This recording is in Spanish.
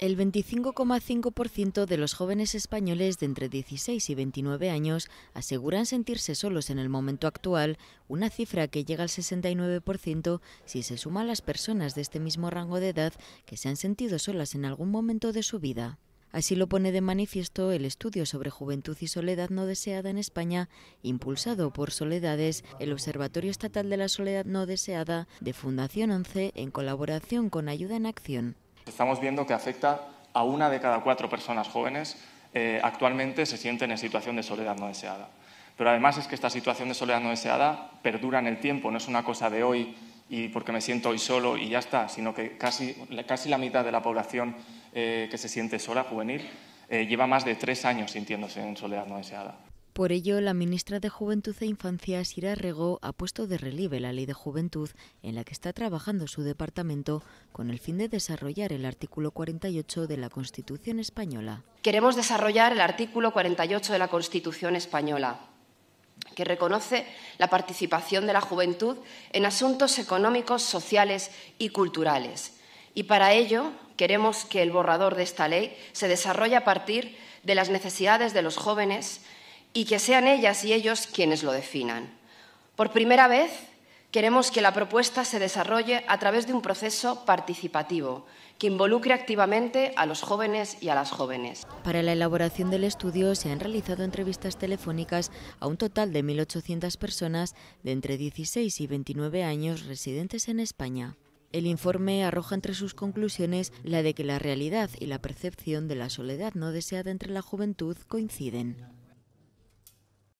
el 25,5% de los jóvenes españoles de entre 16 y 29 años aseguran sentirse solos en el momento actual, una cifra que llega al 69% si se suma a las personas de este mismo rango de edad que se han sentido solas en algún momento de su vida. Así lo pone de manifiesto el estudio sobre juventud y soledad no deseada en España, impulsado por Soledades, el Observatorio Estatal de la Soledad No Deseada de Fundación 11, en colaboración con Ayuda en Acción estamos viendo que afecta a una de cada cuatro personas jóvenes eh, actualmente se sienten en situación de soledad no deseada. Pero además es que esta situación de soledad no deseada perdura en el tiempo, no es una cosa de hoy y porque me siento hoy solo y ya está, sino que casi, la mitad de la población eh, que se siente sola, juvenil, eh, lleva más de tres años sintiéndose en soledad no deseada. Por ello, la ministra de Juventud e Infancia, Sira Rego, ha puesto de relieve la Ley de Juventud en la que está trabajando su departamento con el fin de desarrollar el artículo 48 de la Constitución española. Queremos desarrollar el artículo 48 de la Constitución española, que reconoce la participación de la juventud en asuntos económicos, sociales y culturales. Y para ello queremos que el borrador de esta ley se desarrolle a partir de las necesidades de los jóvenes, y que sean ellas y ellos quienes lo definan. Por primera vez, queremos que la propuesta se desarrolle a través de un proceso participativo que involucre activamente a los jóvenes y a las jóvenes. Para la elaboración del estudio se han realizado entrevistas telefónicas a un total de 1.800 personas de entre 16 y 29 años residentes en España. El informe arroja entre sus conclusiones la de que la realidad y la percepción de la soledad no deseada entre la juventud coinciden.